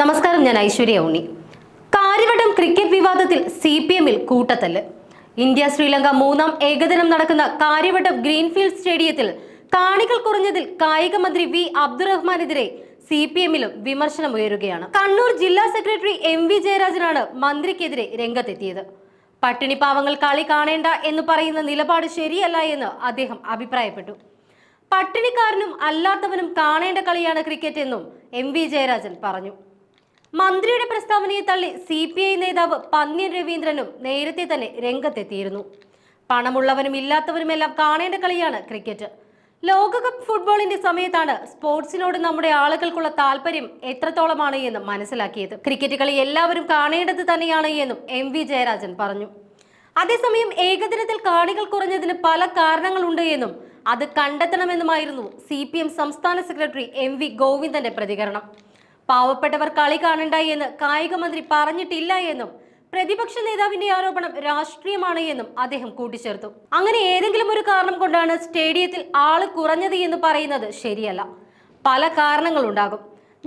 നമസ്കാരം ഞാൻ ഐശ്വര്യ ഉണ്ണി കാര്യവട്ടം ക്രിക്കറ്റ് വിവാദത്തിൽ സി പി എമ്മിൽ കൂട്ടത്തല്ല് ഇന്ത്യ ശ്രീലങ്ക മൂന്നാം ഏകദിനം നടക്കുന്ന കാര്യവട്ടം ഗ്രീൻഫീൽഡ് സ്റ്റേഡിയത്തിൽ കാണികൾ കുറഞ്ഞതിൽ കായിക മന്ത്രി വി അബ്ദുറഹ്മാനെതിരെ സി പി എമ്മിലും വിമർശനം ഉയരുകയാണ് കണ്ണൂർ ജില്ലാ സെക്രട്ടറി എം വി ജയരാജനാണ് മന്ത്രിക്കെതിരെ രംഗത്തെത്തിയത് പട്ടിണി പാവങ്ങൾ കളി കാണേണ്ട എന്ന് പറയുന്ന നിലപാട് ശരിയല്ല എന്ന് അദ്ദേഹം അഭിപ്രായപ്പെട്ടു പട്ടിണിക്കാരനും അല്ലാത്തവനും കാണേണ്ട കളിയാണ് ക്രിക്കറ്റ് എന്നും എം വി ജയരാജൻ പറഞ്ഞു മന്ത്രിയുടെ പ്രസ്താവനയെ തള്ളി സി പി ഐ നേതാവ് പന്ന്യൻ രവീന്ദ്രനും നേരത്തെ തന്നെ രംഗത്തെത്തിയിരുന്നു പണമുള്ളവരും ഇല്ലാത്തവരുമെല്ലാം കാണേണ്ട കളിയാണ് ക്രിക്കറ്റ് ലോകകപ്പ് ഫുട്ബോളിന്റെ സമയത്താണ് സ്പോർട്സിനോട് നമ്മുടെ ആളുകൾക്കുള്ള താല്പര്യം എത്രത്തോളമാണ് എന്ന് മനസ്സിലാക്കിയത് ക്രിക്കറ്റ് കളി എല്ലാവരും കാണേണ്ടത് തന്നെയാണ് എന്നും എം വി ജയരാജൻ പറഞ്ഞു അതേസമയം ഏകദിനത്തിൽ കാണികൾ കുറഞ്ഞതിന് പല കാരണങ്ങളുണ്ട് എന്നും അത് കണ്ടെത്തണമെന്നുമായിരുന്നു സി സംസ്ഥാന സെക്രട്ടറി എം വി ഗോവിന്ദന്റെ പ്രതികരണം പാവപ്പെട്ടവർ കളി കാണണ്ട എന്ന് കായിക മന്ത്രി പറഞ്ഞിട്ടില്ല എന്നും പ്രതിപക്ഷ നേതാവിന്റെ ആരോപണം രാഷ്ട്രീയമാണ് എന്നും അദ്ദേഹം കൂട്ടിച്ചേർത്തു അങ്ങനെ ഏതെങ്കിലും ഒരു കാരണം കൊണ്ടാണ് സ്റ്റേഡിയത്തിൽ ആള് കുറഞ്ഞത് എന്ന് പറയുന്നത് ശരിയല്ല പല കാരണങ്ങളുണ്ടാകും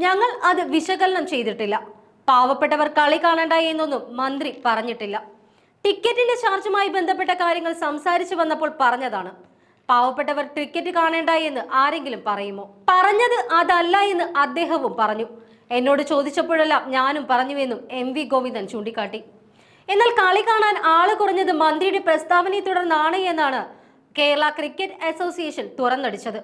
ഞങ്ങൾ അത് വിശകലനം ചെയ്തിട്ടില്ല പാവപ്പെട്ടവർ കളി കാണണ്ട എന്നൊന്നും മന്ത്രി പറഞ്ഞിട്ടില്ല ടിക്കറ്റിന്റെ ചാർജുമായി ബന്ധപ്പെട്ട കാര്യങ്ങൾ സംസാരിച്ചു വന്നപ്പോൾ പറഞ്ഞതാണ് പാവപ്പെട്ടവർ ക്രിക്കറ്റ് കാണേണ്ട എന്ന് ആരെങ്കിലും പറയുമോ പറഞ്ഞത് അതല്ല എന്ന് അദ്ദേഹവും പറഞ്ഞു എന്നോട് ചോദിച്ചപ്പോഴെല്ലാം ഞാനും പറഞ്ഞുവെന്നും എം വി ഗോവിന്ദൻ ചൂണ്ടിക്കാട്ടി എന്നാൽ കളി കാണാൻ ആള് കുറഞ്ഞത് മന്ത്രിയുടെ പ്രസ്താവനയെ തുടർന്നാണ് എന്നാണ് കേരള ക്രിക്കറ്റ് അസോസിയേഷൻ തുറന്നടിച്ചത്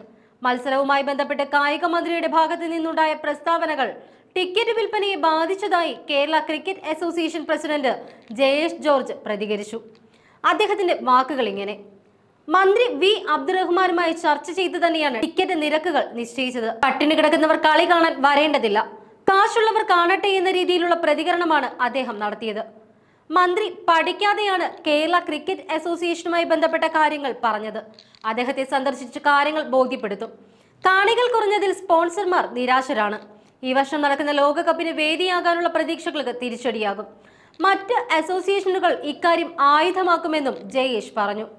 മത്സരവുമായി ബന്ധപ്പെട്ട് കായിക മന്ത്രിയുടെ ഭാഗത്ത് നിന്നുണ്ടായ പ്രസ്താവനകൾ ടിക്കറ്റ് വിൽപ്പനയെ ബാധിച്ചതായി Kerala cricket association president Jayesh George പ്രതികരിച്ചു അദ്ദേഹത്തിന്റെ വാക്കുകൾ ഇങ്ങനെ മന്ത്രി വി അബ്ദുറഹ്മാനുമായി ചർച്ച ചെയ്ത് തന്നെയാണ് ടിക്കറ്റ് നിരക്കുകൾ നിശ്ചയിച്ചത് പട്ടിണി കിടക്കുന്നവർ കളി കാണാൻ വരേണ്ടതില്ല കാശുള്ളവർ കാണട്ടെ എന്ന രീതിയിലുള്ള പ്രതികരണമാണ് അദ്ദേഹം നടത്തിയത് മന്ത്രി പഠിക്കാതെയാണ് കേരള ക്രിക്കറ്റ് അസോസിയേഷനുമായി ബന്ധപ്പെട്ട കാര്യങ്ങൾ പറഞ്ഞത് അദ്ദേഹത്തെ സന്ദർശിച്ച് കാര്യങ്ങൾ ബോധ്യപ്പെടുത്തും കാണികൾ കുറഞ്ഞതിൽ സ്പോൺസർമാർ നിരാശരാണ് ഈ വർഷം നടക്കുന്ന ലോകകപ്പിന് വേദിയാകാനുള്ള പ്രതീക്ഷകൾക്ക് തിരിച്ചടിയാകും മറ്റ് അസോസിയേഷനുകൾ ഇക്കാര്യം ആയുധമാക്കുമെന്നും ജയേഷ് പറഞ്ഞു